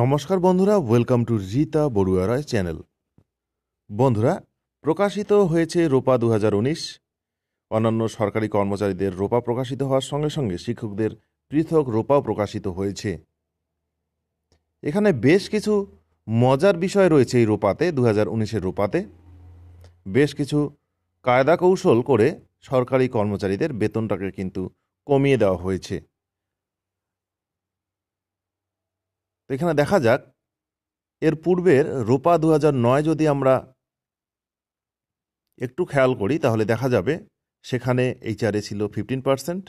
নমস্কার বন্ধুরা welcome to Rita Barua Roy channel বন্ধুরা প্রকাশিত হয়েছে রোপা দু অন্যান্য সরকারি কর্মচারীদের রোপা প্রকাশিত হওয়ার সঙ্গে সঙ্গে শিক্ষকদের পৃথক রোপাও প্রকাশিত হয়েছে এখানে বেশ কিছু মজার বিষয় রয়েছে এই রোপাতে দু হাজার রোপাতে বেশ কিছু কায়দা কৌশল করে সরকারি কর্মচারীদের বেতনটাকে কিন্তু কমিয়ে দেওয়া হয়েছে তো এখানে দেখা যাক এর পূর্বের রোপা দু নয় যদি আমরা একটু খেয়াল করি তাহলে দেখা যাবে সেখানে এইচআরএ ছিল ফিফটিন পার্সেন্ট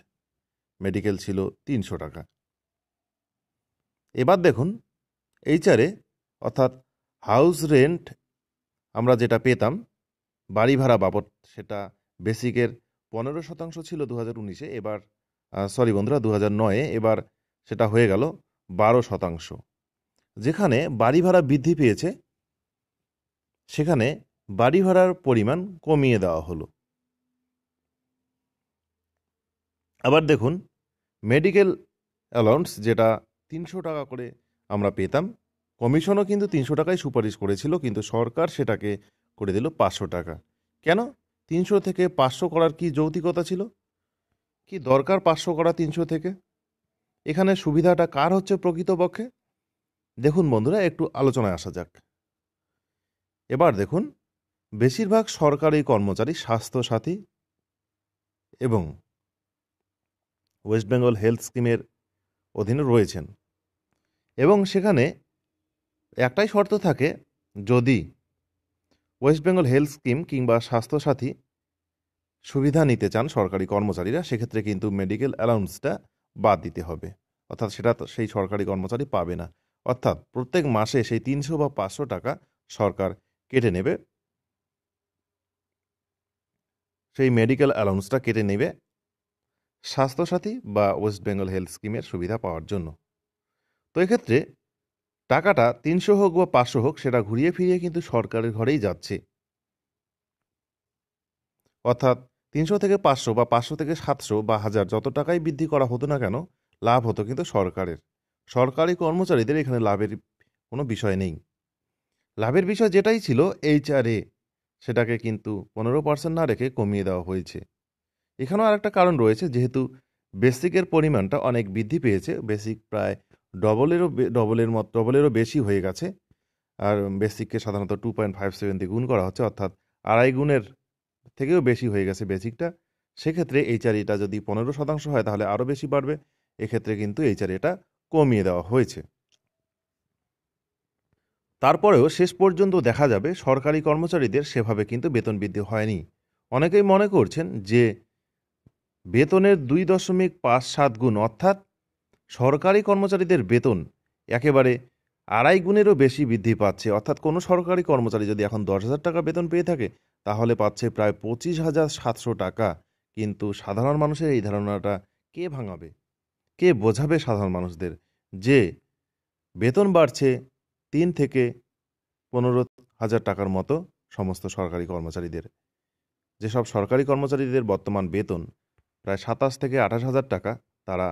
মেডিকেল ছিল তিনশো টাকা এবার দেখুন এইচআরএ অর্থাৎ হাউস রেন্ট আমরা যেটা পেতাম বাড়ি ভাড়া বাবদ সেটা বেসিকের পনেরো শতাংশ ছিল দু হাজার উনিশে এবার সরি বন্ধুরা দু হাজার নয়ে এবার সেটা হয়ে গেল বারো শতাংশ যেখানে বাড়ি ভাড়া বৃদ্ধি পেয়েছে সেখানে বাড়ি ভাড়ার পরিমাণ কমিয়ে দেওয়া হলো আবার দেখুন মেডিকেল অ্যালাউন্স যেটা তিনশো টাকা করে আমরা পেতাম কমিশনও কিন্তু তিনশো টাকায় সুপারিশ করেছিল কিন্তু সরকার সেটাকে করে দিল পাঁচশো টাকা কেন তিনশো থেকে পাঁচশো করার কি যৌতিকতা ছিল কি দরকার পাঁচশো করা তিনশো থেকে এখানে সুবিধাটা কার হচ্ছে প্রকৃতপক্ষে দেখুন বন্ধুরা একটু আলোচনায় আসা যাক এবার দেখুন বেশিরভাগ সরকারি কর্মচারী স্বাস্থ্যসাথী এবং ওয়েস্ট বেঙ্গল হেলথ স্কিমের অধীনে রয়েছেন এবং সেখানে একটাই শর্ত থাকে যদি ওয়েস্ট বেঙ্গল হেলথ স্কিম কিংবা স্বাস্থ্যসাথী সুবিধা নিতে চান সরকারি কর্মচারীরা সেক্ষেত্রে কিন্তু মেডিকেল অ্যালাউন্সটা বাদ দিতে হবে অর্থাৎ সেটা সেই সরকারি কর্মচারী পাবে না অর্থাৎ প্রত্যেক মাসে সেই তিনশো বা পাঁচশো টাকা সরকার কেটে নেবে সেই মেডিকেল অ্যালাউন্সটা কেটে নেবে স্বাস্থ্যসাথী বা ওয়েস্ট বেঙ্গল হেলথ স্কিমের সুবিধা পাওয়ার জন্য তো এক্ষেত্রে টাকাটা তিনশো হোক বা পাঁচশো হোক সেটা ঘুরিয়ে ফিরিয়ে কিন্তু সরকারের ঘরেই যাচ্ছে অর্থাৎ তিনশো থেকে পাঁচশো বা পাঁচশো থেকে সাতশো বা হাজার যত টাকাই বৃদ্ধি করা হতো না কেন লাভ হতো কিন্তু সরকারের সরকারি কর্মচারীদের এখানে লাভের কোনো বিষয় নেই লাভের বিষয় যেটাই ছিল এইচআরএ সেটাকে কিন্তু পনেরো পার্সেন্ট না রেখে কমিয়ে দেওয়া হয়েছে এখানেও আরেকটা কারণ রয়েছে যেহেতু বেসিকের পরিমাণটা অনেক বৃদ্ধি পেয়েছে বেসিক প্রায় ডবলেরও ডবলের মত ডবলেরও বেশি হয়ে গেছে আর বেসিককে সাধারণত টু পয়েন্ট ফাইভ সেভেন দিয়ে গুণ করা হচ্ছে অর্থাৎ আড়াই গুণের থেকেও বেশি হয়ে গেছে বেসিকটা সেক্ষেত্রে এইচআরইটা যদি পনেরো শতাংশ হয় তাহলে আরও বেশি বাড়বে এক্ষেত্রে কিন্তু এইচআরইটা কমিয়ে দেওয়া হয়েছে তারপরেও শেষ পর্যন্ত দেখা যাবে সরকারি কর্মচারীদের সেভাবে কিন্তু বেতন বৃদ্ধি হয়নি অনেকেই মনে করছেন যে বেতনের দুই দশমিক পাঁচ সাত গুণ অর্থাৎ সরকারি কর্মচারীদের বেতন একেবারে আড়াই গুণেরও বেশি বৃদ্ধি পাচ্ছে অর্থাৎ কোনো সরকারি কর্মচারী যদি এখন দশ হাজার টাকা বেতন পেয়ে থাকে তাহলে পাচ্ছে প্রায় পঁচিশ হাজার সাতশো টাকা কিন্তু সাধারণ মানুষের এই ধারণাটা কে ভাঙাবে কে বোঝাবে সাধারণ মানুষদের যে বেতন বাড়ছে তিন থেকে পনেরো হাজার টাকার মতো সমস্ত সরকারি কর্মচারীদের যেসব সরকারি কর্মচারীদের বর্তমান বেতন প্রায় সাতাশ থেকে আঠাশ হাজার টাকা তারা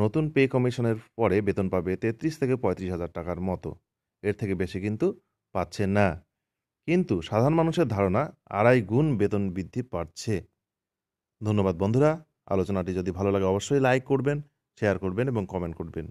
নতুন পে কমিশনের পরে বেতন পাবে তেত্রিশ থেকে পঁয়ত্রিশ হাজার টাকার মতো এর থেকে বেশি কিন্তু পাচ্ছে না কিন্তু সাধারণ মানুষের ধারণা আড়াই গুণ বেতন বৃদ্ধি পাচ্ছে ধন্যবাদ বন্ধুরা আলোচনাটি যদি ভালো লাগে অবশ্যই লাইক করবেন শেয়ার করবেন এবং কমেন্ট করবেন